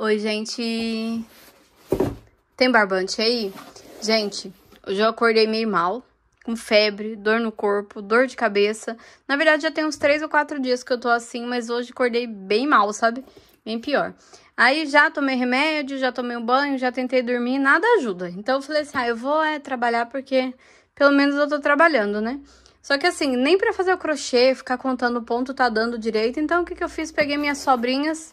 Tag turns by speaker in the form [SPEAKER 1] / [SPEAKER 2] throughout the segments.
[SPEAKER 1] Oi, gente. Tem barbante aí? Gente, hoje eu acordei meio mal, com febre, dor no corpo, dor de cabeça. Na verdade, já tem uns três ou quatro dias que eu tô assim, mas hoje acordei bem mal, sabe? Bem pior. Aí já tomei remédio, já tomei um banho, já tentei dormir, nada ajuda. Então eu falei assim: ah, eu vou é, trabalhar porque pelo menos eu tô trabalhando, né? Só que assim, nem para fazer o crochê, ficar contando o ponto tá dando direito. Então o que, que eu fiz? Peguei minhas sobrinhas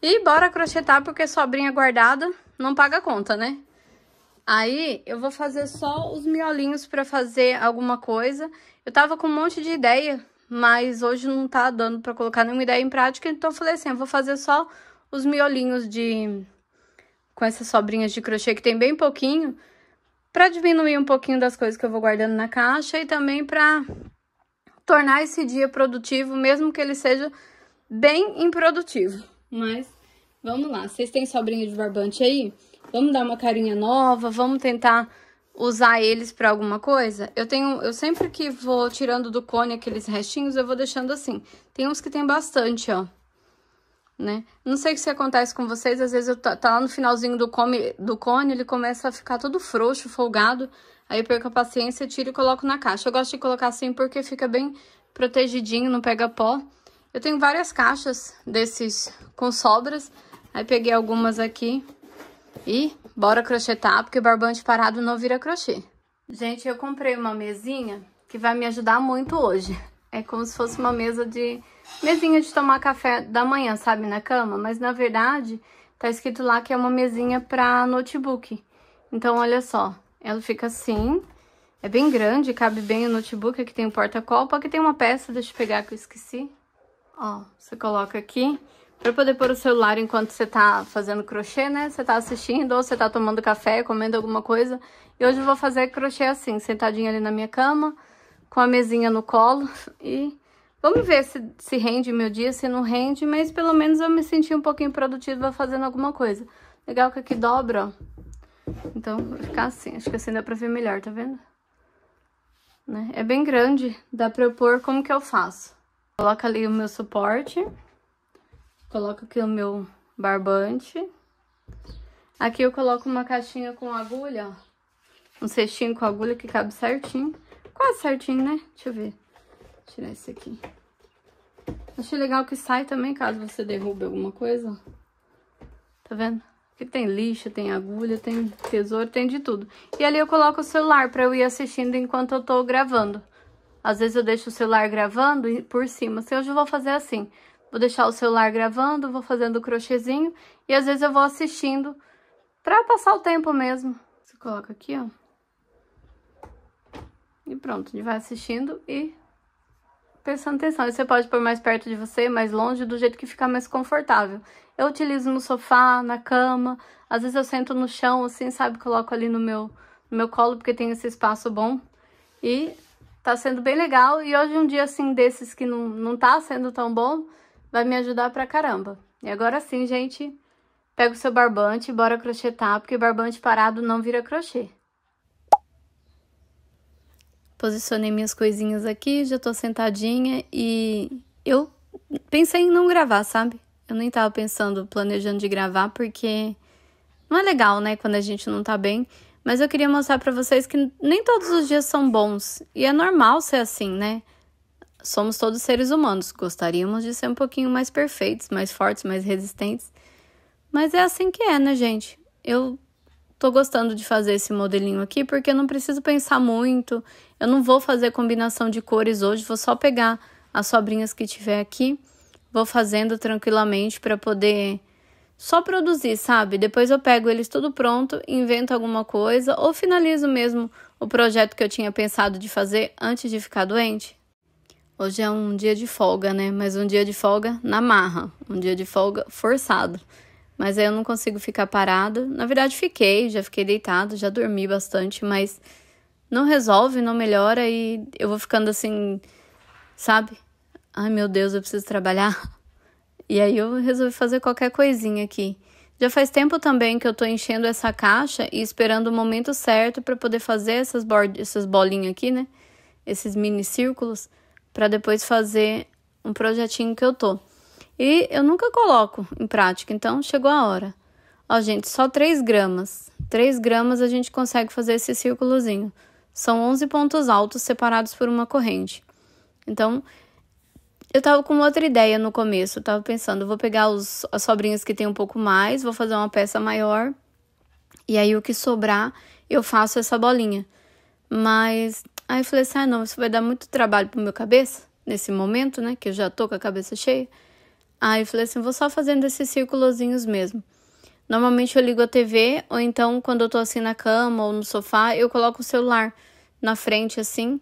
[SPEAKER 1] e bora crochetar, porque sobrinha guardada não paga conta, né? Aí, eu vou fazer só os miolinhos pra fazer alguma coisa. Eu tava com um monte de ideia, mas hoje não tá dando pra colocar nenhuma ideia em prática. Então, eu falei assim, eu vou fazer só os miolinhos de... Com essas sobrinhas de crochê, que tem bem pouquinho. Pra diminuir um pouquinho das coisas que eu vou guardando na caixa. E também pra tornar esse dia produtivo, mesmo que ele seja bem improdutivo. Mas vamos lá. Vocês têm sobrinha de barbante aí? Vamos dar uma carinha nova, vamos tentar usar eles para alguma coisa. Eu tenho, eu sempre que vou tirando do cone aqueles restinhos, eu vou deixando assim. Tem uns que tem bastante, ó. Né? Não sei o que se acontece com vocês, às vezes eu tá, lá no finalzinho do, come, do cone, ele começa a ficar todo frouxo, folgado, aí eu perco a paciência, tiro e coloco na caixa. Eu gosto de colocar assim porque fica bem protegidinho, não pega pó. Eu tenho várias caixas desses com sobras. Aí peguei algumas aqui e bora crochetar, porque barbante parado não vira crochê. Gente, eu comprei uma mesinha que vai me ajudar muito hoje. É como se fosse uma mesa de... Mesinha de tomar café da manhã, sabe? Na cama. Mas, na verdade, tá escrito lá que é uma mesinha pra notebook. Então, olha só. Ela fica assim. É bem grande, cabe bem o notebook. Aqui tem o um porta copa Aqui tem uma peça, deixa eu pegar que eu esqueci. Ó, você coloca aqui para poder pôr o celular enquanto você tá fazendo crochê, né? Você tá assistindo ou você tá tomando café, comendo alguma coisa. E hoje eu vou fazer crochê assim, sentadinha ali na minha cama, com a mesinha no colo. E vamos ver se, se rende meu dia, se não rende, mas pelo menos eu me senti um pouquinho produtiva fazendo alguma coisa. Legal que aqui dobra, ó. Então, vai ficar assim. Acho que assim dá pra ver melhor, tá vendo? Né? É bem grande, dá pra eu pôr como que eu faço. Coloca ali o meu suporte. Coloco aqui o meu barbante. Aqui eu coloco uma caixinha com agulha, ó. Um cestinho com agulha que cabe certinho. Quase certinho, né? Deixa eu ver. Vou tirar esse aqui. Achei legal que sai também, caso você derrube alguma coisa. Tá vendo? Aqui tem lixo, tem agulha, tem tesouro, tem de tudo. E ali eu coloco o celular pra eu ir assistindo enquanto eu tô gravando. Às vezes eu deixo o celular gravando e por cima. Assim, hoje eu vou fazer assim. Vou deixar o celular gravando, vou fazendo o crochêzinho e às vezes eu vou assistindo pra passar o tempo mesmo. Você coloca aqui, ó. E pronto, a gente vai assistindo e prestando atenção. E você pode pôr mais perto de você, mais longe, do jeito que ficar mais confortável. Eu utilizo no sofá, na cama, às vezes eu sento no chão, assim, sabe? Coloco ali no meu, no meu colo, porque tem esse espaço bom. E Tá sendo bem legal e hoje um dia assim desses que não, não tá sendo tão bom, vai me ajudar pra caramba. E agora sim, gente, pega o seu barbante e bora crochetar, porque barbante parado não vira crochê. Posicionei minhas coisinhas aqui, já tô sentadinha e eu pensei em não gravar, sabe? Eu nem tava pensando, planejando de gravar, porque não é legal, né, quando a gente não tá bem. Mas eu queria mostrar para vocês que nem todos os dias são bons. E é normal ser assim, né? Somos todos seres humanos. Gostaríamos de ser um pouquinho mais perfeitos, mais fortes, mais resistentes. Mas é assim que é, né, gente? Eu tô gostando de fazer esse modelinho aqui porque eu não preciso pensar muito. Eu não vou fazer combinação de cores hoje, vou só pegar as sobrinhas que tiver aqui, vou fazendo tranquilamente para poder só produzir, sabe? Depois eu pego eles tudo pronto, invento alguma coisa ou finalizo mesmo o projeto que eu tinha pensado de fazer antes de ficar doente. Hoje é um dia de folga, né? Mas um dia de folga na marra, um dia de folga forçado. Mas aí eu não consigo ficar parado. Na verdade, fiquei, já fiquei deitado, já dormi bastante, mas não resolve, não melhora e eu vou ficando assim, sabe? Ai meu Deus, eu preciso trabalhar E aí eu resolvi fazer qualquer coisinha aqui. Já faz tempo também que eu tô enchendo essa caixa e esperando o momento certo para poder fazer essas, essas bolinhas aqui, né? Esses mini círculos, para depois fazer um projetinho que eu tô. E eu nunca coloco em prática, então chegou a hora. Ó, gente, só 3 gramas. 3 gramas a gente consegue fazer esse círculozinho. São 11 pontos altos separados por uma corrente. Então, eu tava com outra ideia no começo. Eu tava pensando, vou pegar os, as sobrinhas que tem um pouco mais, vou fazer uma peça maior. E aí o que sobrar, eu faço essa bolinha. Mas aí eu falei assim: ah, não, isso vai dar muito trabalho pro meu cabeça, nesse momento, né? Que eu já tô com a cabeça cheia. Aí eu falei assim: vou só fazendo esses circulozinhos mesmo. Normalmente eu ligo a TV, ou então quando eu tô assim na cama ou no sofá, eu coloco o celular na frente assim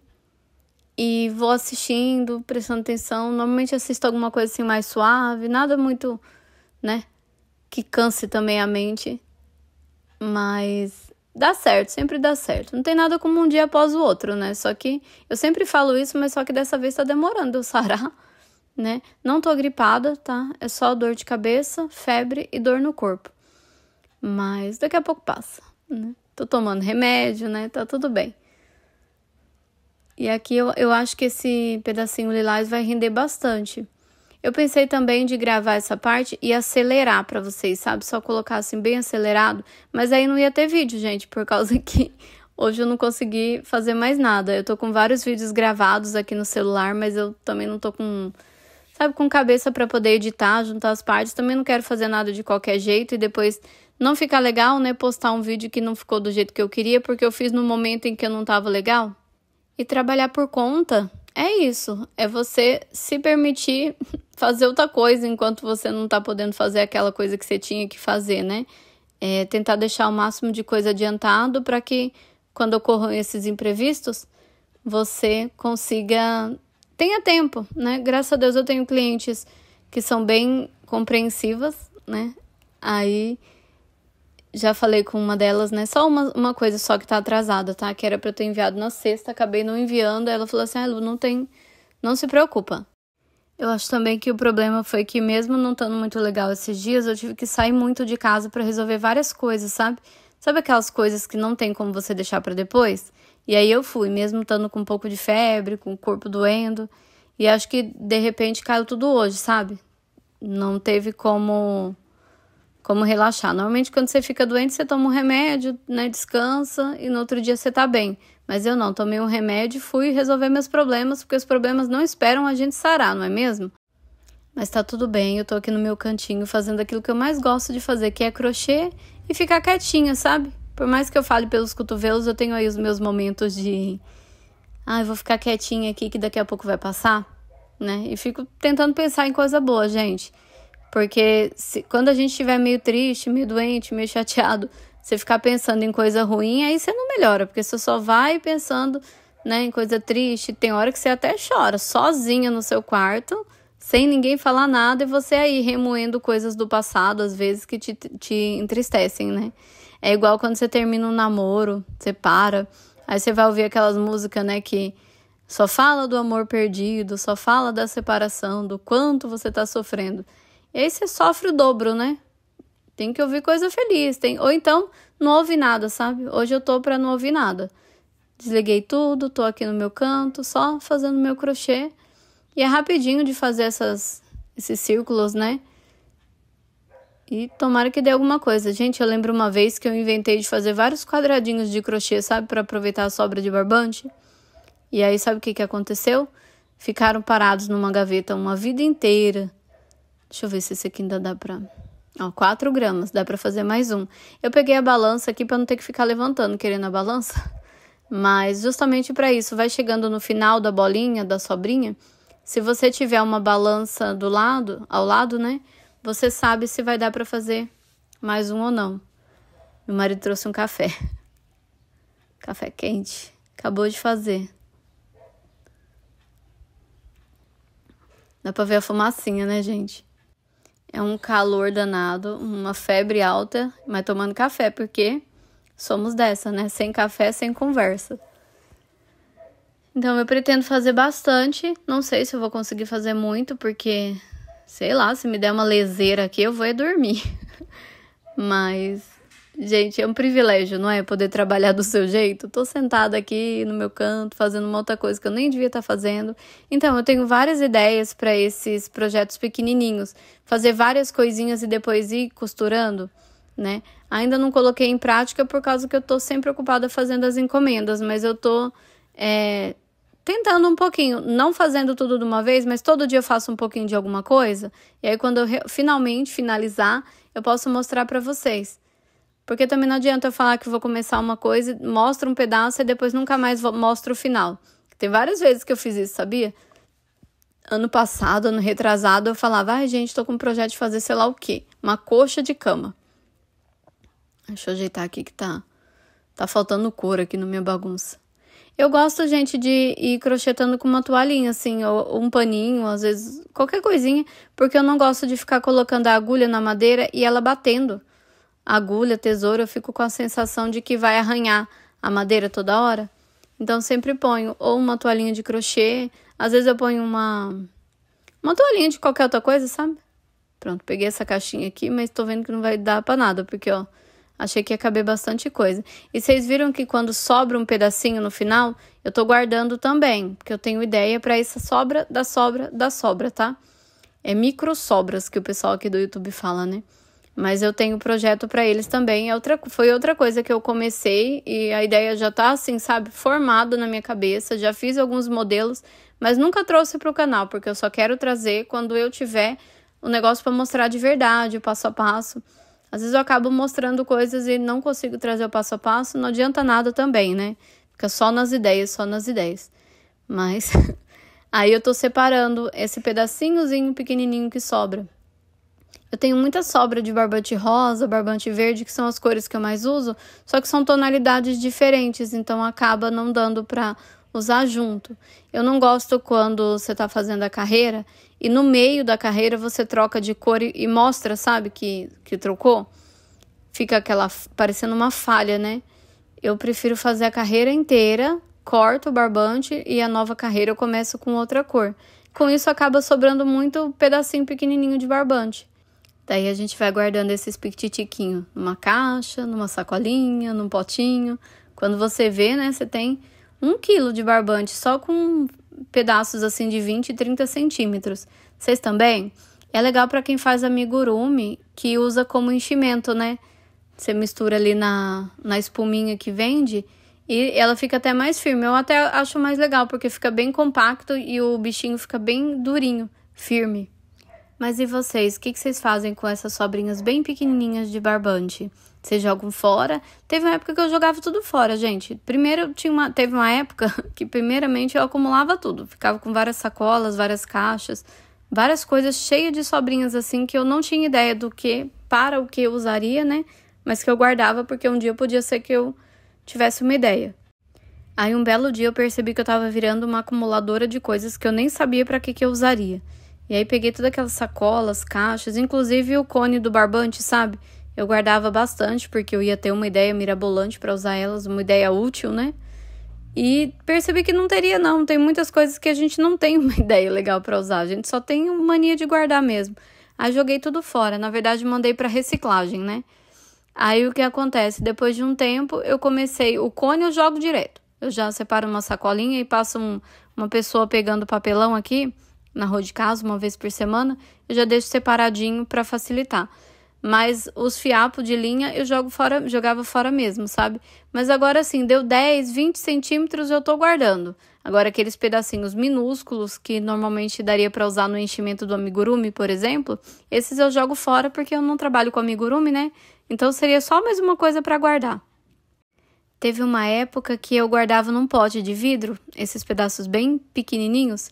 [SPEAKER 1] e vou assistindo, prestando atenção. Normalmente assisto alguma coisa assim mais suave, nada muito, né, que canse também a mente. Mas dá certo, sempre dá certo. Não tem nada como um dia após o outro, né? Só que eu sempre falo isso, mas só que dessa vez tá demorando eu sarar, né? Não tô gripada, tá? É só dor de cabeça, febre e dor no corpo. Mas daqui a pouco passa, né? Tô tomando remédio, né? Tá tudo bem. E aqui eu, eu acho que esse pedacinho lilás vai render bastante. Eu pensei também de gravar essa parte e acelerar para vocês, sabe? Só colocar assim bem acelerado, mas aí não ia ter vídeo, gente, por causa que hoje eu não consegui fazer mais nada. Eu tô com vários vídeos gravados aqui no celular, mas eu também não tô com, sabe, com cabeça para poder editar, juntar as partes. Também não quero fazer nada de qualquer jeito e depois não ficar legal, né, postar um vídeo que não ficou do jeito que eu queria, porque eu fiz no momento em que eu não tava legal. E trabalhar por conta é isso, é você se permitir fazer outra coisa enquanto você não tá podendo fazer aquela coisa que você tinha que fazer, né? É tentar deixar o máximo de coisa adiantado para que quando ocorram esses imprevistos, você consiga tenha tempo, né? Graças a Deus eu tenho clientes que são bem compreensivas, né? Aí já falei com uma delas, né? Só uma, uma coisa só que tá atrasada, tá? Que era pra eu ter enviado na sexta, acabei não enviando. Ela falou assim: ah, Lu, não tem. Não se preocupa. Eu acho também que o problema foi que, mesmo não estando muito legal esses dias, eu tive que sair muito de casa para resolver várias coisas, sabe? Sabe aquelas coisas que não tem como você deixar para depois? E aí eu fui, mesmo estando com um pouco de febre, com o corpo doendo. E acho que de repente caiu tudo hoje, sabe? Não teve como como relaxar. Normalmente, quando você fica doente, você toma um remédio, né? Descansa e no outro dia você tá bem. Mas eu não, tomei um remédio e fui resolver meus problemas, porque os problemas não esperam a gente sarar, não é mesmo? Mas tá tudo bem, eu tô aqui no meu cantinho fazendo aquilo que eu mais gosto de fazer, que é crochê e ficar quietinha, sabe? Por mais que eu fale pelos cotovelos, eu tenho aí os meus momentos de. Ah, eu vou ficar quietinha aqui que daqui a pouco vai passar, né? E fico tentando pensar em coisa boa, gente. Porque se, quando a gente estiver meio triste, meio doente, meio chateado, você ficar pensando em coisa ruim, aí você não melhora, porque você só vai pensando né, em coisa triste. Tem hora que você até chora, sozinha no seu quarto, sem ninguém falar nada, e você aí remoendo coisas do passado, às vezes, que te, te entristecem, né? É igual quando você termina um namoro, você para, aí você vai ouvir aquelas músicas, né, que só fala do amor perdido, só fala da separação, do quanto você tá sofrendo aí você sofre o dobro, né? Tem que ouvir coisa feliz. Tem... Ou então, não ouvi nada, sabe? Hoje eu tô pra não ouvir nada. Desliguei tudo, tô aqui no meu canto, só fazendo meu crochê. E é rapidinho de fazer essas, esses círculos, né? E tomara que dê alguma coisa. Gente, eu lembro uma vez que eu inventei de fazer vários quadradinhos de crochê, sabe? para aproveitar a sobra de barbante. E aí, sabe o que, que aconteceu? Ficaram parados numa gaveta uma vida inteira. Deixa eu ver se esse aqui ainda dá pra... Ó, 4 gramas, dá pra fazer mais um. Eu peguei a balança aqui pra não ter que ficar levantando querendo a balança. Mas justamente para isso, vai chegando no final da bolinha, da sobrinha. Se você tiver uma balança do lado, ao lado, né? Você sabe se vai dar para fazer mais um ou não. Meu marido trouxe um café. Café quente. Acabou de fazer. Dá pra ver a fumacinha, né, gente? É um calor danado, uma febre alta, mas tomando café, porque somos dessa, né? Sem café, sem conversa. Então eu pretendo fazer bastante. Não sei se eu vou conseguir fazer muito, porque sei lá, se me der uma leseira aqui, eu vou é dormir. mas Gente, é um privilégio, não é? Poder trabalhar do seu jeito. Tô sentada aqui no meu canto, fazendo uma outra coisa que eu nem devia estar tá fazendo. Então, eu tenho várias ideias para esses projetos pequenininhos. Fazer várias coisinhas e depois ir costurando, né? Ainda não coloquei em prática por causa que eu tô sempre ocupada fazendo as encomendas, mas eu tô é, tentando um pouquinho. Não fazendo tudo de uma vez, mas todo dia eu faço um pouquinho de alguma coisa. E aí, quando eu finalmente finalizar, eu posso mostrar para vocês. Porque também não adianta eu falar que vou começar uma coisa, mostro um pedaço e depois nunca mais mostro o final. Tem várias vezes que eu fiz isso, sabia? Ano passado, ano retrasado, eu falava: ai, ah, gente, tô com um projeto de fazer sei lá o quê. Uma coxa de cama. Deixa eu ajeitar aqui que tá. Tá faltando cor aqui na minha bagunça. Eu gosto, gente, de ir crochetando com uma toalhinha, assim, ou um paninho, às vezes qualquer coisinha, porque eu não gosto de ficar colocando a agulha na madeira e ela batendo agulha, tesoura, eu fico com a sensação de que vai arranhar a madeira toda hora. Então sempre ponho ou uma toalhinha de crochê, às vezes eu ponho uma uma toalhinha de qualquer outra coisa, sabe? Pronto, peguei essa caixinha aqui, mas tô vendo que não vai dar para nada, porque ó, achei que ia caber bastante coisa. E vocês viram que quando sobra um pedacinho no final, eu tô guardando também, porque eu tenho ideia para essa sobra da sobra da sobra, tá? É micro sobras que o pessoal aqui do YouTube fala, né? Mas eu tenho projeto para eles também. É outra, foi outra coisa que eu comecei e a ideia já tá assim, sabe, formado na minha cabeça. Já fiz alguns modelos, mas nunca trouxe para o canal, porque eu só quero trazer quando eu tiver o um negócio para mostrar de verdade, o passo a passo. Às vezes eu acabo mostrando coisas e não consigo trazer o passo a passo, não adianta nada também, né? Fica só nas ideias, só nas ideias. Mas aí eu tô separando esse pedacinhozinho pequenininho que sobra eu tenho muita sobra de barbante rosa, barbante verde, que são as cores que eu mais uso, só que são tonalidades diferentes, então acaba não dando para usar junto. Eu não gosto quando você está fazendo a carreira e no meio da carreira você troca de cor e, e mostra, sabe, que, que trocou. Fica aquela parecendo uma falha, né? Eu prefiro fazer a carreira inteira, corto o barbante e a nova carreira eu começo com outra cor. Com isso acaba sobrando muito pedacinho pequenininho de barbante. Daí a gente vai guardando esses piquititiquinhos numa caixa, numa sacolinha, num potinho. Quando você vê, né, você tem um quilo de barbante só com pedaços assim de 20 e 30 centímetros. Vocês também? É legal para quem faz amigurumi, que usa como enchimento, né? Você mistura ali na, na espuminha que vende e ela fica até mais firme. Eu até acho mais legal, porque fica bem compacto e o bichinho fica bem durinho, firme. Mas e vocês, o que, vocês fazem com essas sobrinhas bem pequenininhas de barbante? Vocês jogam fora? Teve uma época que eu jogava tudo fora, gente. Primeiro, tinha uma, teve uma época que, primeiramente, eu acumulava tudo. Ficava com várias sacolas, várias caixas, várias coisas cheias de sobrinhas, assim, que eu não tinha ideia do que, para o que eu usaria, né? Mas que eu guardava, porque um dia podia ser que eu tivesse uma ideia. Aí, um belo dia, eu percebi que eu estava virando uma acumuladora de coisas que eu nem sabia para que, que eu usaria. E aí peguei todas aquelas sacolas, caixas, inclusive o cone do barbante, sabe? Eu guardava bastante porque eu ia ter uma ideia mirabolante para usar elas, uma ideia útil, né? E percebi que não teria não, tem muitas coisas que a gente não tem uma ideia legal para usar, a gente só tem uma mania de guardar mesmo. Aí joguei tudo fora, na verdade mandei para reciclagem, né? Aí o que acontece? Depois de um tempo, eu comecei o cone eu jogo direto. Eu já separo uma sacolinha e passo um, uma pessoa pegando papelão aqui na rua de casa uma vez por semana, eu já deixo separadinho para facilitar. Mas os fiapos de linha eu jogo fora, jogava fora mesmo, sabe? Mas agora assim, deu 10, 20 centímetros, eu tô guardando. Agora aqueles pedacinhos minúsculos que normalmente daria para usar no enchimento do amigurumi, por exemplo, esses eu jogo fora porque eu não trabalho com amigurumi, né? Então seria só mais uma coisa para guardar. Teve uma época que eu guardava num pote de vidro, esses pedaços bem pequenininhos,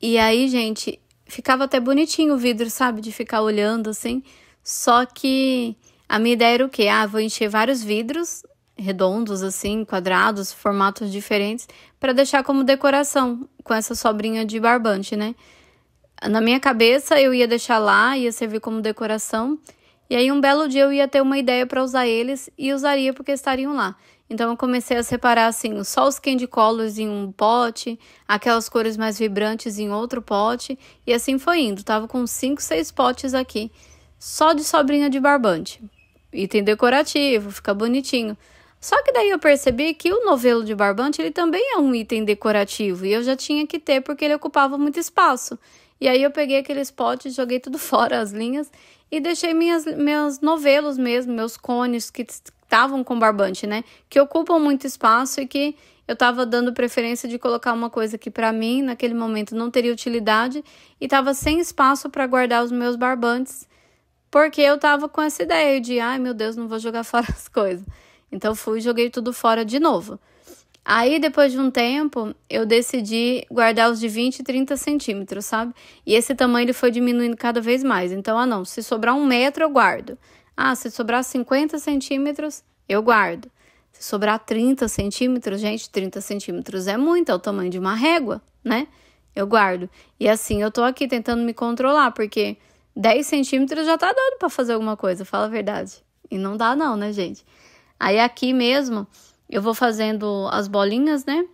[SPEAKER 1] e aí, gente, ficava até bonitinho o vidro, sabe? De ficar olhando assim. Só que a minha ideia era o quê? Ah, vou encher vários vidros redondos, assim, quadrados, formatos diferentes, para deixar como decoração com essa sobrinha de barbante, né? Na minha cabeça, eu ia deixar lá, ia servir como decoração. E aí um belo dia eu ia ter uma ideia para usar eles e usaria porque estariam lá. Então eu comecei a separar assim, só os candy colors em um pote, aquelas cores mais vibrantes em outro pote, e assim foi indo. Tava com 5, 6 potes aqui, só de sobrinha de barbante. Item decorativo, fica bonitinho. Só que daí eu percebi que o novelo de barbante ele também é um item decorativo e eu já tinha que ter porque ele ocupava muito espaço. E aí eu peguei aqueles potes, joguei tudo fora as linhas e deixei minhas, meus novelos mesmo, meus cones que estavam com barbante, né? Que ocupam muito espaço e que eu estava dando preferência de colocar uma coisa que para mim naquele momento não teria utilidade e estava sem espaço para guardar os meus barbantes, porque eu tava com essa ideia de, ai meu Deus, não vou jogar fora as coisas. Então fui e joguei tudo fora de novo. Aí, depois de um tempo, eu decidi guardar os de 20 e 30 centímetros, sabe? E esse tamanho ele foi diminuindo cada vez mais. Então, ah, não, se sobrar um metro, eu guardo. Ah, se sobrar 50 centímetros, eu guardo. Se sobrar 30 centímetros, gente, 30 centímetros é muito, é o tamanho de uma régua, né? Eu guardo. E assim, eu tô aqui tentando me controlar, porque 10 centímetros já tá dando para fazer alguma coisa, fala a verdade. E não dá, não, né, gente? Aí aqui mesmo eu vou fazendo as bolinhas, né?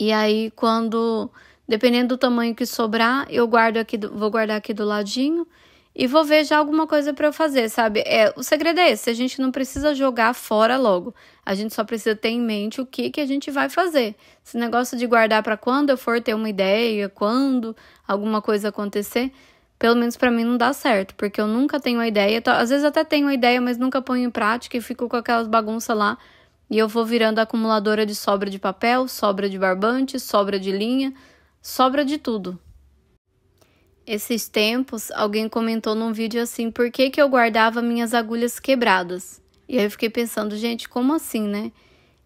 [SPEAKER 1] E aí, quando, dependendo do tamanho que sobrar, eu guardo aqui, vou guardar aqui do ladinho e vou ver já alguma coisa para eu fazer, sabe? É, o segredo é esse, a gente não precisa jogar fora logo. A gente só precisa ter em mente o que que a gente vai fazer. Esse negócio de guardar para quando eu for ter uma ideia, quando alguma coisa acontecer, pelo menos para mim não dá certo, porque eu nunca tenho a ideia, às vezes até tenho a ideia, mas nunca ponho em prática e fico com aquelas bagunça lá e eu vou virando acumuladora de sobra de papel, sobra de barbante, sobra de linha, sobra de tudo. Esses tempos, alguém comentou num vídeo assim: por que, que eu guardava minhas agulhas quebradas? E aí eu fiquei pensando, gente, como assim, né?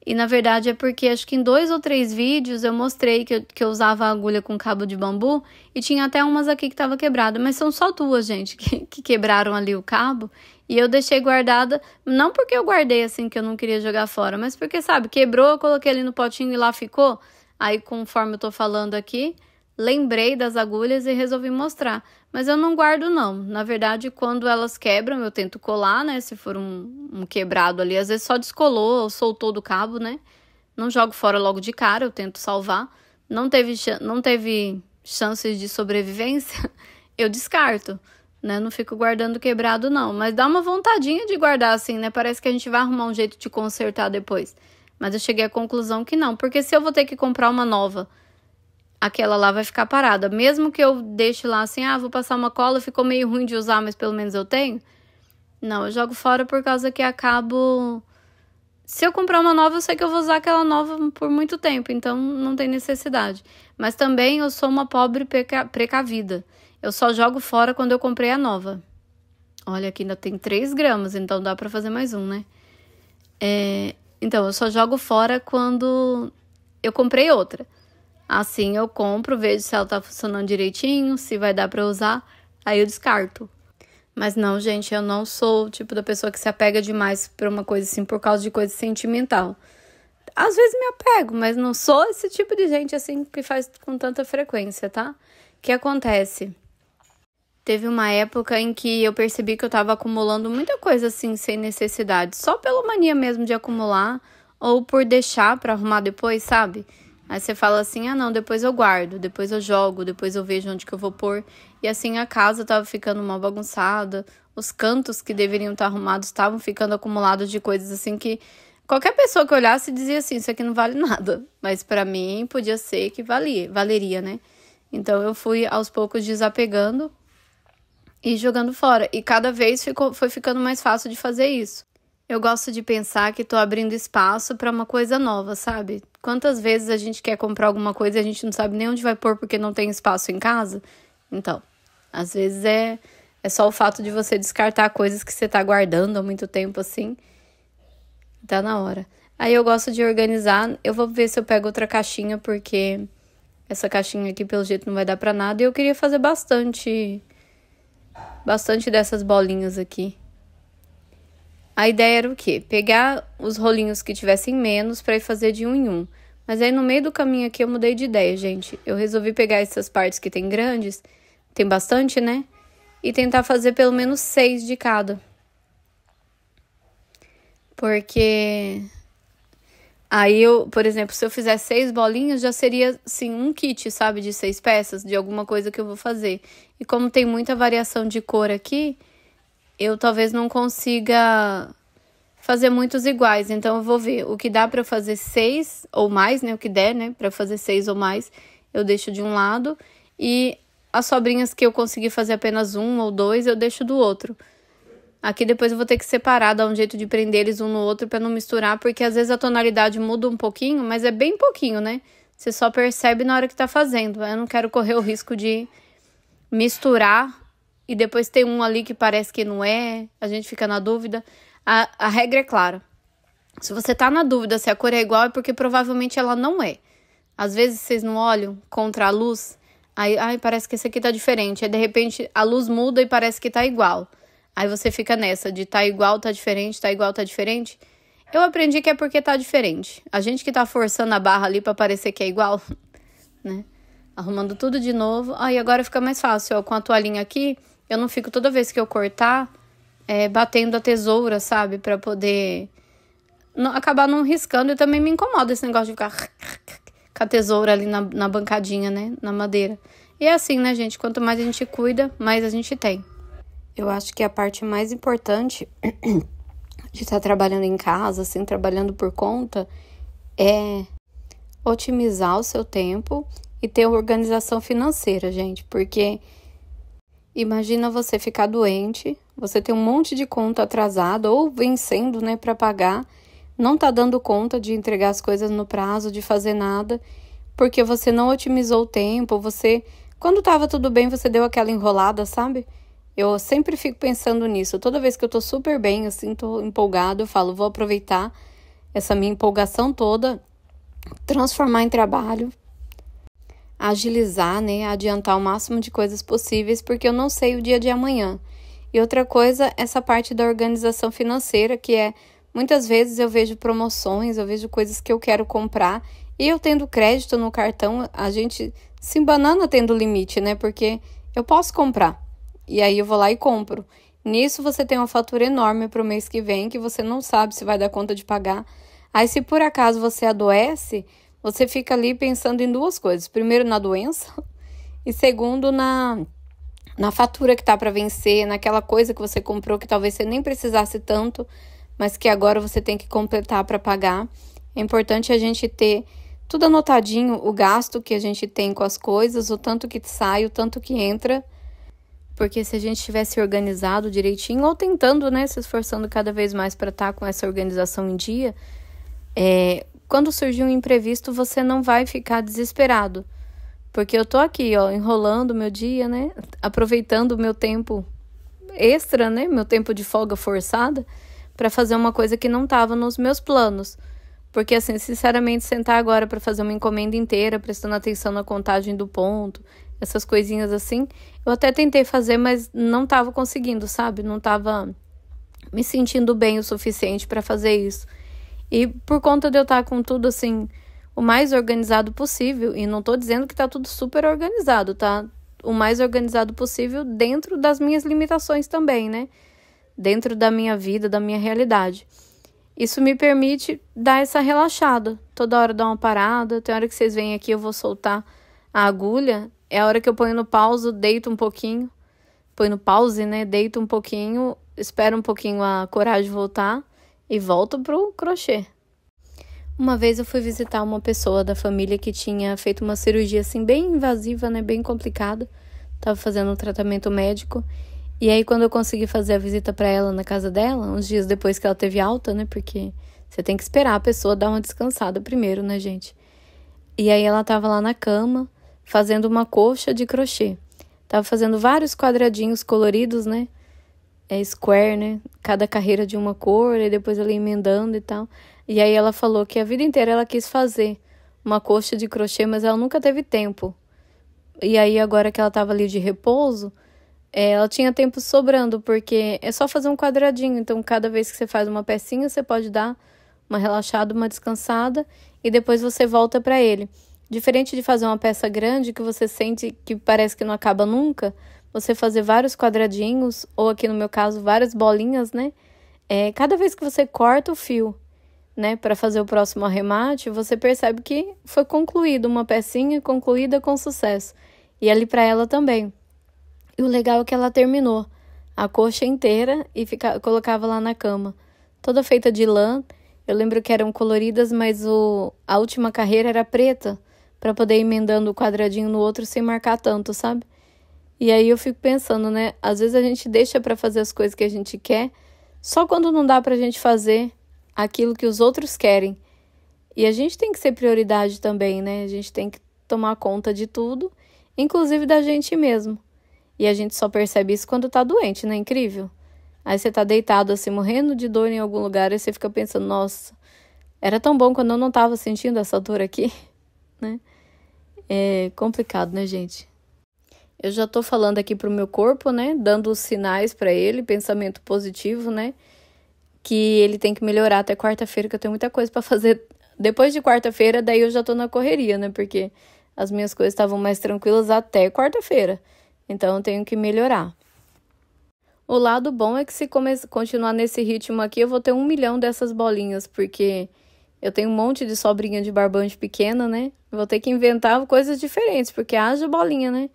[SPEAKER 1] E na verdade é porque acho que em dois ou três vídeos eu mostrei que eu, que eu usava agulha com cabo de bambu e tinha até umas aqui que estava quebrada, mas são só duas, gente, que, que quebraram ali o cabo. E eu deixei guardada, não porque eu guardei assim que eu não queria jogar fora, mas porque, sabe, quebrou, eu coloquei ali no potinho e lá ficou. Aí, conforme eu tô falando aqui, lembrei das agulhas e resolvi mostrar. Mas eu não guardo, não. Na verdade, quando elas quebram, eu tento colar, né? Se for um, um quebrado ali, às vezes só descolou ou soltou do cabo, né? Não jogo fora logo de cara, eu tento salvar. Não teve, não teve chances de sobrevivência, eu descarto, né? Não fico guardando quebrado, não. Mas dá uma vontadinha de guardar assim, né? Parece que a gente vai arrumar um jeito de consertar depois. Mas eu cheguei à conclusão que não, porque se eu vou ter que comprar uma nova aquela lá vai ficar parada. Mesmo que eu deixe lá assim, ah, vou passar uma cola, ficou meio ruim de usar, mas pelo menos eu tenho. Não, eu jogo fora por causa que acabo. Se eu comprar uma nova, eu sei que eu vou usar aquela nova por muito tempo, então não tem necessidade. Mas também eu sou uma pobre precavida. Eu só jogo fora quando eu comprei a nova. Olha, aqui ainda tem 3 gramas, então dá para fazer mais um, né? É... Então, eu só jogo fora quando eu comprei outra. Assim eu compro, vejo se ela tá funcionando direitinho, se vai dar para usar, aí eu descarto. Mas não, gente, eu não sou o tipo da pessoa que se apega demais pra uma coisa assim por causa de coisa sentimental. Às vezes me apego, mas não sou esse tipo de gente assim que faz com tanta frequência, tá? O que acontece? Teve uma época em que eu percebi que eu tava acumulando muita coisa assim sem necessidade, só pela mania mesmo de acumular ou por deixar para arrumar depois, sabe? Aí você fala assim: ah, não, depois eu guardo, depois eu jogo, depois eu vejo onde que eu vou pôr. E assim a casa tava ficando mal bagunçada, os cantos que deveriam estar tá arrumados estavam ficando acumulados de coisas assim que qualquer pessoa que olhasse dizia assim: isso aqui não vale nada. Mas para mim podia ser que valia, valeria, né? Então eu fui aos poucos desapegando e jogando fora. E cada vez ficou, foi ficando mais fácil de fazer isso. Eu gosto de pensar que estou abrindo espaço para uma coisa nova, sabe? Quantas vezes a gente quer comprar alguma coisa e a gente não sabe nem onde vai pôr porque não tem espaço em casa? Então, às vezes é, é só o fato de você descartar coisas que você tá guardando há muito tempo assim. Tá na hora. Aí eu gosto de organizar. Eu vou ver se eu pego outra caixinha, porque essa caixinha aqui, pelo jeito, não vai dar pra nada. E eu queria fazer bastante. Bastante dessas bolinhas aqui. A ideia era o quê? Pegar os rolinhos que tivessem menos para ir fazer de um em um. Mas aí no meio do caminho aqui eu mudei de ideia, gente. Eu resolvi pegar essas partes que tem grandes, tem bastante, né? E tentar fazer pelo menos seis de cada. Porque aí eu, por exemplo, se eu fizer seis bolinhas, já seria assim um kit, sabe, de seis peças de alguma coisa que eu vou fazer. E como tem muita variação de cor aqui, eu talvez não consiga fazer muitos iguais. Então eu vou ver o que dá para fazer seis ou mais, né? O que der, né? Para fazer seis ou mais, eu deixo de um lado e as sobrinhas que eu conseguir fazer apenas um ou dois, eu deixo do outro. Aqui depois eu vou ter que separar, dar um jeito de prender eles um no outro para não misturar, porque às vezes a tonalidade muda um pouquinho, mas é bem pouquinho, né? Você só percebe na hora que tá fazendo. Eu não quero correr o risco de misturar e depois tem um ali que parece que não é, a gente fica na dúvida. A, a regra é clara. Se você tá na dúvida se a cor é igual, é porque provavelmente ela não é. Às vezes vocês não olham contra a luz, aí ai, parece que esse aqui tá diferente. Aí de repente a luz muda e parece que tá igual. Aí você fica nessa de tá igual, tá diferente, tá igual, tá diferente. Eu aprendi que é porque tá diferente. A gente que tá forçando a barra ali para parecer que é igual, né? Arrumando tudo de novo. Aí agora fica mais fácil, ó, com a toalhinha aqui eu não fico toda vez que eu cortar é, batendo a tesoura, sabe? para poder não, acabar não riscando. E também me incomoda esse negócio de ficar com a tesoura ali na, na bancadinha, né? Na madeira. E é assim, né, gente? Quanto mais a gente cuida, mais a gente tem. Eu acho que a parte mais importante de estar tá trabalhando em casa, assim, trabalhando por conta, é otimizar o seu tempo e ter organização financeira, gente, porque Imagina você ficar doente, você tem um monte de conta atrasada ou vencendo, né, para pagar, não tá dando conta de entregar as coisas no prazo, de fazer nada, porque você não otimizou o tempo, você quando tava tudo bem, você deu aquela enrolada, sabe? Eu sempre fico pensando nisso. Toda vez que eu tô super bem, assim, tô empolgado, eu falo, vou aproveitar essa minha empolgação toda, transformar em trabalho, agilizar, né, adiantar o máximo de coisas possíveis, porque eu não sei o dia de amanhã. E outra coisa, essa parte da organização financeira, que é muitas vezes eu vejo promoções, eu vejo coisas que eu quero comprar, e eu tendo crédito no cartão, a gente se embanana tendo limite, né? Porque eu posso comprar. E aí eu vou lá e compro. Nisso você tem uma fatura enorme para o mês que vem que você não sabe se vai dar conta de pagar. Aí se por acaso você adoece, você fica ali pensando em duas coisas: primeiro, na doença, e segundo, na, na fatura que tá para vencer, naquela coisa que você comprou que talvez você nem precisasse tanto, mas que agora você tem que completar para pagar. É importante a gente ter tudo anotadinho: o gasto que a gente tem com as coisas, o tanto que sai, o tanto que entra. Porque se a gente tivesse organizado direitinho, ou tentando, né, se esforçando cada vez mais para estar tá com essa organização em dia, é, quando surgir um imprevisto, você não vai ficar desesperado. Porque eu tô aqui, ó, enrolando meu dia, né? Aproveitando o meu tempo extra, né? Meu tempo de folga forçada para fazer uma coisa que não estava nos meus planos. Porque assim, sinceramente, sentar agora para fazer uma encomenda inteira, prestando atenção na contagem do ponto, essas coisinhas assim, eu até tentei fazer, mas não estava conseguindo, sabe? Não estava me sentindo bem o suficiente para fazer isso. E por conta de eu estar tá com tudo assim, o mais organizado possível, e não tô dizendo que tá tudo super organizado, tá? O mais organizado possível dentro das minhas limitações também, né? Dentro da minha vida, da minha realidade. Isso me permite dar essa relaxada. Toda hora dar uma parada. Tem hora que vocês vêm aqui, eu vou soltar a agulha. É a hora que eu ponho no pauso, deito um pouquinho. Põe no pause, né? Deito um pouquinho, espero um pouquinho a coragem voltar e volto pro crochê. Uma vez eu fui visitar uma pessoa da família que tinha feito uma cirurgia assim bem invasiva, né, bem complicada. Tava fazendo um tratamento médico. E aí quando eu consegui fazer a visita para ela na casa dela, uns dias depois que ela teve alta, né, porque você tem que esperar a pessoa dar uma descansada primeiro, né, gente? E aí ela tava lá na cama fazendo uma coxa de crochê. Tava fazendo vários quadradinhos coloridos, né? é square, né? Cada carreira de uma cor, e depois ela emendando e tal. E aí ela falou que a vida inteira ela quis fazer uma coxa de crochê, mas ela nunca teve tempo. E aí agora que ela estava ali de repouso, é, ela tinha tempo sobrando, porque é só fazer um quadradinho. Então, cada vez que você faz uma pecinha, você pode dar uma relaxada, uma descansada, e depois você volta para ele. Diferente de fazer uma peça grande que você sente que parece que não acaba nunca, você fazer vários quadradinhos, ou aqui no meu caso, várias bolinhas, né? É, cada vez que você corta o fio, né, para fazer o próximo arremate, você percebe que foi concluída uma pecinha concluída com sucesso. E ali para ela também. E o legal é que ela terminou a coxa inteira e fica, colocava lá na cama, toda feita de lã. Eu lembro que eram coloridas, mas o, a última carreira era preta, para poder ir emendando o quadradinho no outro sem marcar tanto, sabe? E aí eu fico pensando, né? Às vezes a gente deixa para fazer as coisas que a gente quer só quando não dá para a gente fazer aquilo que os outros querem. E a gente tem que ser prioridade também, né? A gente tem que tomar conta de tudo, inclusive da gente mesmo. E a gente só percebe isso quando tá doente, não é incrível? Aí você tá deitado assim, morrendo de dor em algum lugar, e você fica pensando, nossa, era tão bom quando eu não tava sentindo essa dor aqui, né? É complicado, né, gente? Eu já estou falando aqui para o meu corpo, né? Dando sinais para ele, pensamento positivo, né? Que ele tem que melhorar até quarta-feira, que eu tenho muita coisa para fazer. Depois de quarta-feira, daí eu já estou na correria, né? Porque as minhas coisas estavam mais tranquilas até quarta-feira. Então eu tenho que melhorar. O lado bom é que se continuar nesse ritmo aqui, eu vou ter um milhão dessas bolinhas, porque eu tenho um monte de sobrinha de barbante pequena, né? Vou ter que inventar coisas diferentes, porque haja bolinha, né?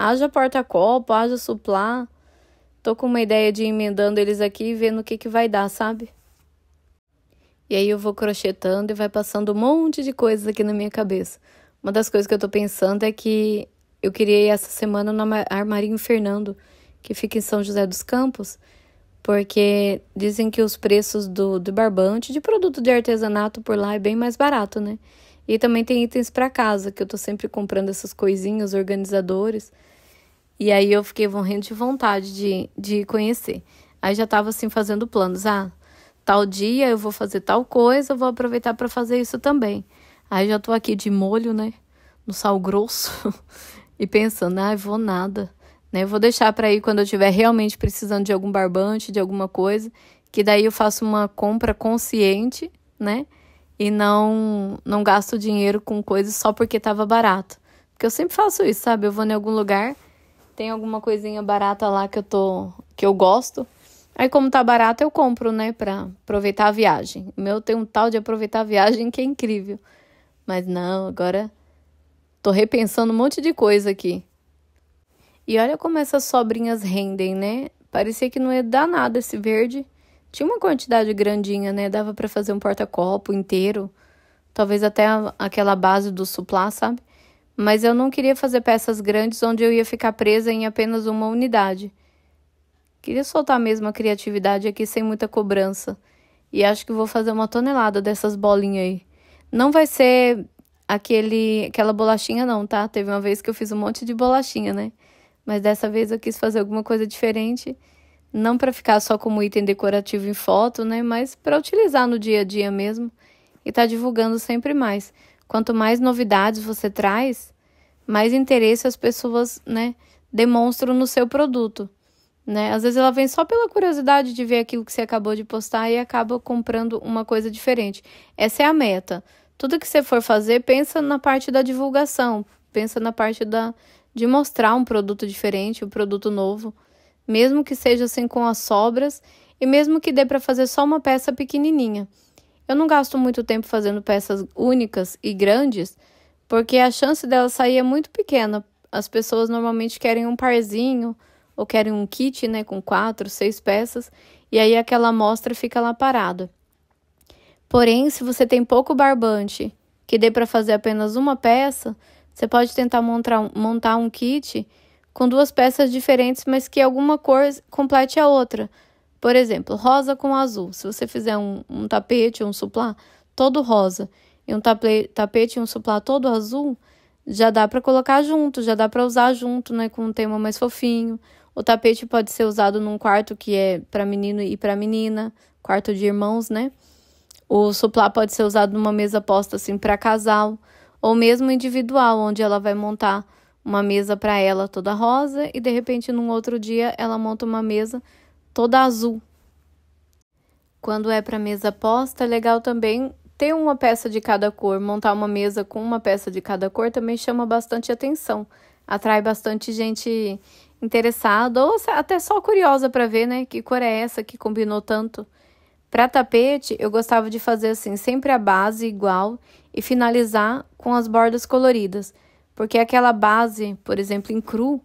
[SPEAKER 1] Haja porta-copo, haja suplá. Tô com uma ideia de ir emendando eles aqui e vendo o que, que vai dar, sabe? E aí eu vou crochetando e vai passando um monte de coisas aqui na minha cabeça. Uma das coisas que eu tô pensando é que eu queria essa semana no Armarinho Fernando, que fica em São José dos Campos, porque dizem que os preços do, do barbante, de produto de artesanato por lá é bem mais barato, né? E também tem itens para casa, que eu tô sempre comprando essas coisinhas, organizadores. E aí eu fiquei morrendo de vontade de, de conhecer. Aí já tava assim fazendo planos. Ah, tal dia eu vou fazer tal coisa, vou aproveitar para fazer isso também. Aí já tô aqui de molho, né? No sal grosso. e pensando, ah, vou nada. Né? Eu vou deixar para ir quando eu estiver realmente precisando de algum barbante, de alguma coisa. Que daí eu faço uma compra consciente, né? e não não gasto dinheiro com coisas só porque estava barato. Porque eu sempre faço isso, sabe? Eu vou em algum lugar, tem alguma coisinha barata lá que eu tô que eu gosto. Aí como tá barato eu compro, né, para aproveitar a viagem. O meu tem um tal de aproveitar a viagem que é incrível. Mas não, agora tô repensando um monte de coisa aqui. E olha como essas sobrinhas rendem, né? Parecia que não ia dar nada esse verde. Tinha uma quantidade grandinha, né? Dava para fazer um porta-copo inteiro. Talvez até aquela base do suplá, sabe? Mas eu não queria fazer peças grandes onde eu ia ficar presa em apenas uma unidade. Queria soltar mesmo a criatividade aqui sem muita cobrança. E acho que vou fazer uma tonelada dessas bolinhas aí. Não vai ser aquele, aquela bolachinha não, tá? Teve uma vez que eu fiz um monte de bolachinha, né? Mas dessa vez eu quis fazer alguma coisa diferente não para ficar só como item decorativo em foto, né, mas para utilizar no dia a dia mesmo e tá divulgando sempre mais. Quanto mais novidades você traz, mais interesse as pessoas, né, demonstram no seu produto, né? Às vezes ela vem só pela curiosidade de ver aquilo que você acabou de postar e acaba comprando uma coisa diferente. Essa é a meta. Tudo que você for fazer, pensa na parte da divulgação, pensa na parte da de mostrar um produto diferente, um produto novo mesmo que seja assim com as sobras e mesmo que dê para fazer só uma peça pequenininha. Eu não gasto muito tempo fazendo peças únicas e grandes, porque a chance dela sair é muito pequena. As pessoas normalmente querem um parzinho ou querem um kit, né, com quatro, seis peças, e aí aquela amostra fica lá parada. Porém, se você tem pouco barbante que dê para fazer apenas uma peça, você pode tentar montar, montar um kit com duas peças diferentes, mas que alguma cor complete a outra. Por exemplo, rosa com azul. Se você fizer um, um tapete ou um suplá todo rosa e um tapete e um suplá todo azul, já dá para colocar junto, já dá para usar junto, né, com um tema mais fofinho. O tapete pode ser usado num quarto que é para menino e para menina, quarto de irmãos, né? O suplá pode ser usado numa mesa posta assim para casal ou mesmo individual, onde ela vai montar uma mesa para ela toda rosa e de repente num outro dia ela monta uma mesa toda azul. Quando é para mesa posta, é legal também ter uma peça de cada cor, montar uma mesa com uma peça de cada cor também chama bastante atenção, atrai bastante gente interessada ou até só curiosa para ver, né, que cor é essa que combinou tanto. Para tapete, eu gostava de fazer assim, sempre a base igual e finalizar com as bordas coloridas. Porque aquela base, por exemplo, em cru,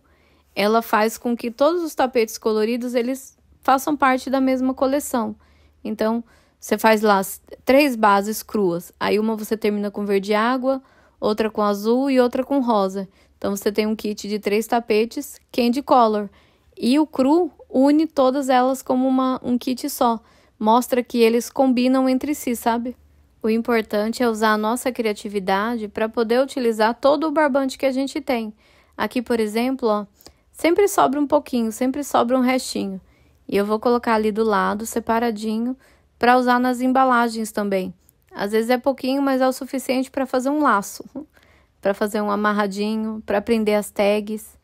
[SPEAKER 1] ela faz com que todos os tapetes coloridos eles façam parte da mesma coleção. Então, você faz lá três bases cruas. Aí uma você termina com verde água, outra com azul e outra com rosa. Então você tem um kit de três tapetes candy color. E o cru une todas elas como uma, um kit só. Mostra que eles combinam entre si, sabe? O importante é usar a nossa criatividade para poder utilizar todo o barbante que a gente tem. Aqui, por exemplo, ó, sempre sobra um pouquinho, sempre sobra um restinho. E eu vou colocar ali do lado, separadinho, para usar nas embalagens também. Às vezes é pouquinho, mas é o suficiente para fazer um laço, para fazer um amarradinho, para prender as tags,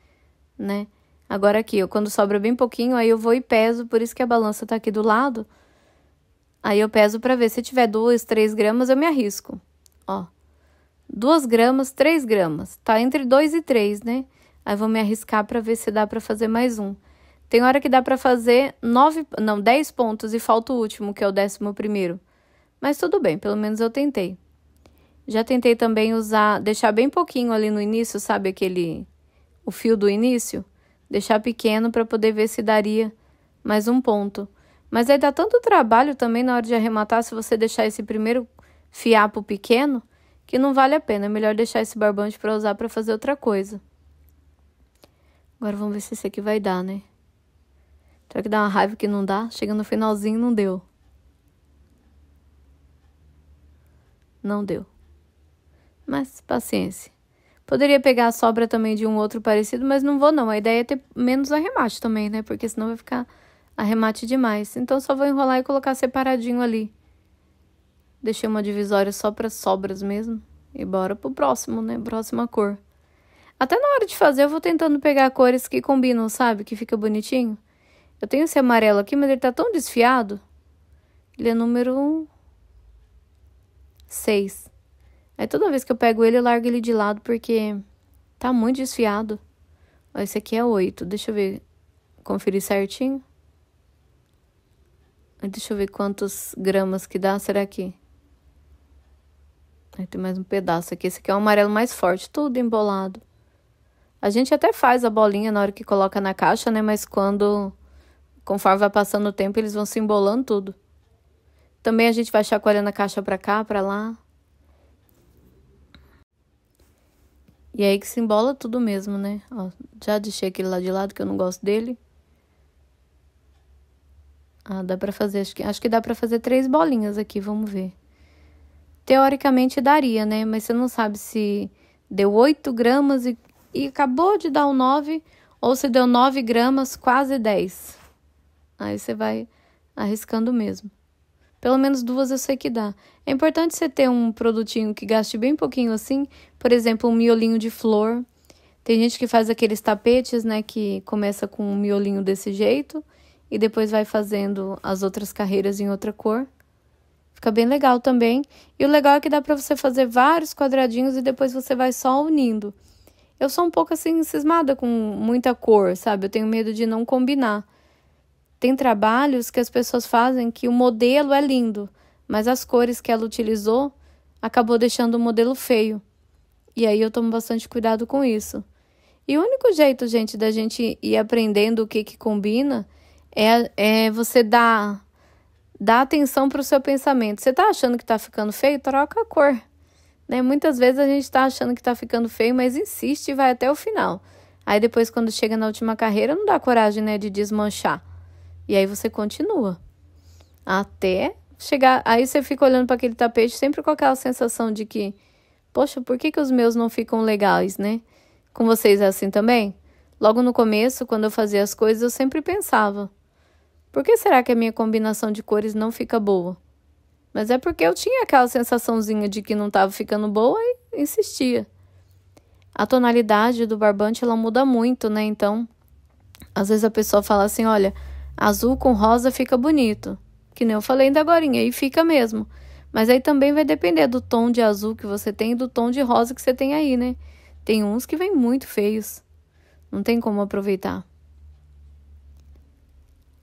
[SPEAKER 1] né? Agora aqui, ó, quando sobra bem pouquinho, aí eu vou e peso, por isso que a balança está aqui do lado Aí eu peso para ver se tiver 2, 3 gramas, eu me arrisco. Ó, 2 gramas, 3 gramas. Tá entre 2 e 3, né? Aí vou me arriscar para ver se dá para fazer mais um. Tem hora que dá para fazer 9, não, 10 pontos e falta o último, que é o 11. Mas tudo bem, pelo menos eu tentei. Já tentei também usar, deixar bem pouquinho ali no início, sabe aquele o fio do início, deixar pequeno para poder ver se daria mais um ponto. Mas aí dá tanto trabalho também na hora de arrematar se você deixar esse primeiro fiapo pequeno que não vale a pena. É melhor deixar esse barbante para usar para fazer outra coisa. Agora vamos ver se esse aqui vai dar, né? Será que dá uma raiva que não dá? Chega no finalzinho não deu. Não deu. Mas paciência. Poderia pegar a sobra também de um outro parecido, mas não vou não. A ideia é ter menos arremate também, né? Porque senão vai ficar arremate demais, então só vou enrolar e colocar separadinho ali. Deixei uma divisória só para sobras mesmo. E bora pro próximo, né? Próxima cor. Até na hora de fazer, eu vou tentando pegar cores que combinam, sabe? Que fica bonitinho. Eu tenho esse amarelo aqui, mas ele tá tão desfiado. Ele é número 6. Aí toda vez que eu pego ele, eu largo ele de lado, porque tá muito desfiado. Ó, esse aqui é 8. Deixa eu ver, conferir certinho. Deixa eu ver quantos gramas que dá. Será que... Aí tem mais um pedaço aqui. Esse aqui é o amarelo mais forte, tudo embolado. A gente até faz a bolinha na hora que coloca na caixa, né? Mas quando... Conforme vai passando o tempo, eles vão se embolando tudo. Também a gente vai chacoalhando a caixa pra cá, pra lá. E é aí que se embola tudo mesmo, né? Ó, já deixei aquele lá de lado que eu não gosto dele. Ah, dá para fazer, acho que, acho que dá para fazer três bolinhas aqui, vamos ver. Teoricamente daria, né? Mas você não sabe se deu 8 gramas e, e acabou de dar o um 9 ou se deu 9 gramas, quase 10. Aí você vai arriscando mesmo. Pelo menos duas eu sei que dá. É importante você ter um produtinho que gaste bem pouquinho assim, por exemplo, um miolinho de flor. Tem gente que faz aqueles tapetes, né, que começa com um miolinho desse jeito e depois vai fazendo as outras carreiras em outra cor. Fica bem legal também. E o legal é que dá para você fazer vários quadradinhos e depois você vai só unindo. Eu sou um pouco assim cismada com muita cor, sabe? Eu tenho medo de não combinar. Tem trabalhos que as pessoas fazem que o modelo é lindo, mas as cores que ela utilizou acabou deixando o modelo feio. E aí eu tomo bastante cuidado com isso. E o único jeito, gente, da gente ir aprendendo o que que combina é, é você dar, dar atenção para o seu pensamento. Você está achando que está ficando feio? Troca a cor. Né? Muitas vezes a gente está achando que está ficando feio, mas insiste e vai até o final. Aí depois, quando chega na última carreira, não dá coragem né, de desmanchar. E aí você continua. Até chegar. Aí você fica olhando para aquele tapete sempre com aquela sensação de que, poxa, por que, que os meus não ficam legais, né? Com vocês é assim também? Logo no começo, quando eu fazia as coisas, eu sempre pensava: por que será que a minha combinação de cores não fica boa? Mas é porque eu tinha aquela sensaçãozinha de que não estava ficando boa e insistia. A tonalidade do barbante ela muda muito, né? Então, às vezes a pessoa fala assim: olha, azul com rosa fica bonito. Que nem eu falei ainda agora, e fica mesmo. Mas aí também vai depender do tom de azul que você tem e do tom de rosa que você tem aí, né? Tem uns que vêm muito feios. Não tem como aproveitar.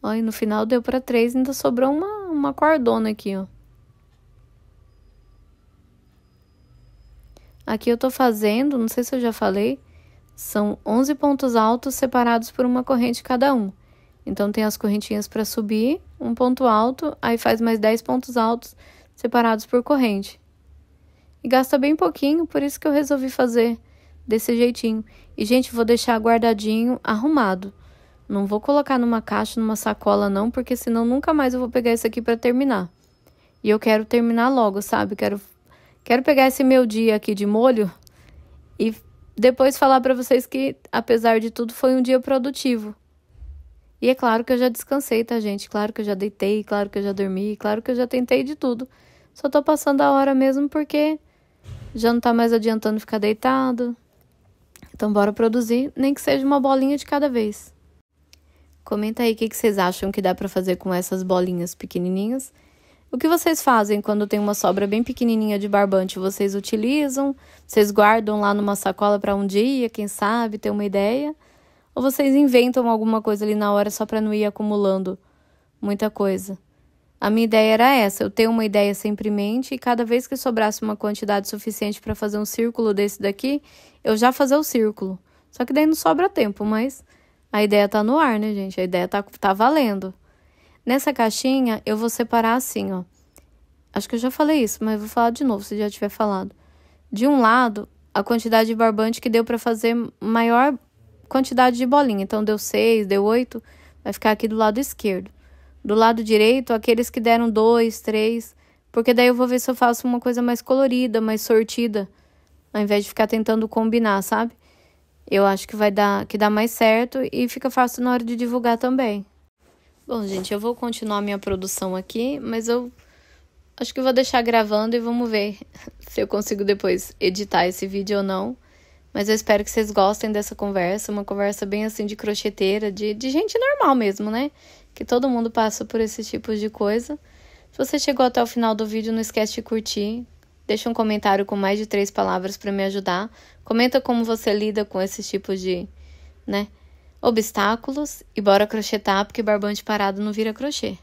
[SPEAKER 1] Olha, no final deu para três, ainda sobrou uma, uma cordona aqui, ó. Aqui eu tô fazendo, não sei se eu já falei, são 11 pontos altos separados por uma corrente cada um. Então, tem as correntinhas para subir, um ponto alto, aí faz mais 10 pontos altos separados por corrente. E gasta bem pouquinho, por isso que eu resolvi fazer desse jeitinho. E, gente, vou deixar guardadinho, arrumado. Não vou colocar numa caixa, numa sacola, não, porque senão nunca mais eu vou pegar isso aqui para terminar. E eu quero terminar logo, sabe? Quero, quero pegar esse meu dia aqui de molho e depois falar para vocês que, apesar de tudo, foi um dia produtivo. E é claro que eu já descansei, tá, gente? Claro que eu já deitei, claro que eu já dormi, claro que eu já tentei de tudo. Só tô passando a hora mesmo porque já não tá mais adiantando ficar deitado. Então, bora produzir, nem que seja uma bolinha de cada vez. Comenta aí o que, vocês acham que dá para fazer com essas bolinhas pequenininhas. O que vocês fazem quando tem uma sobra bem pequenininha de barbante? Vocês utilizam? Vocês guardam lá numa sacola para um dia, quem sabe, ter uma ideia? Ou vocês inventam alguma coisa ali na hora só para não ir acumulando muita coisa? A minha ideia era essa, eu tenho uma ideia sempre em mente e cada vez que sobrasse uma quantidade suficiente para fazer um círculo desse daqui, eu já fazer o círculo. Só que daí não sobra tempo, mas a ideia tá no ar, né, gente? A ideia tá, tá valendo. Nessa caixinha, eu vou separar assim, ó. Acho que eu já falei isso, mas vou falar de novo se já tiver falado. De um lado, a quantidade de barbante que deu para fazer maior quantidade de bolinha. Então, deu 6, deu 8, vai ficar aqui do lado esquerdo. Do lado direito, aqueles que deram 2, 3, porque daí eu vou ver se eu faço uma coisa mais colorida, mais sortida, ao invés de ficar tentando combinar, sabe? Eu acho que vai dar que dá mais certo e fica fácil na hora de divulgar também. Bom, gente, eu vou continuar minha produção aqui, mas eu acho que vou deixar gravando e vamos ver se eu consigo depois editar esse vídeo ou não. Mas eu espero que vocês gostem dessa conversa, uma conversa bem assim de crocheteira, de, de gente normal mesmo, né? Que todo mundo passa por esse tipo de coisa. Se você chegou até o final do vídeo, não esquece de curtir, Deixa um comentário com mais de três palavras para me ajudar. Comenta como você lida com esse tipo de, né, obstáculos e bora crochetar porque barbante parado não vira crochê.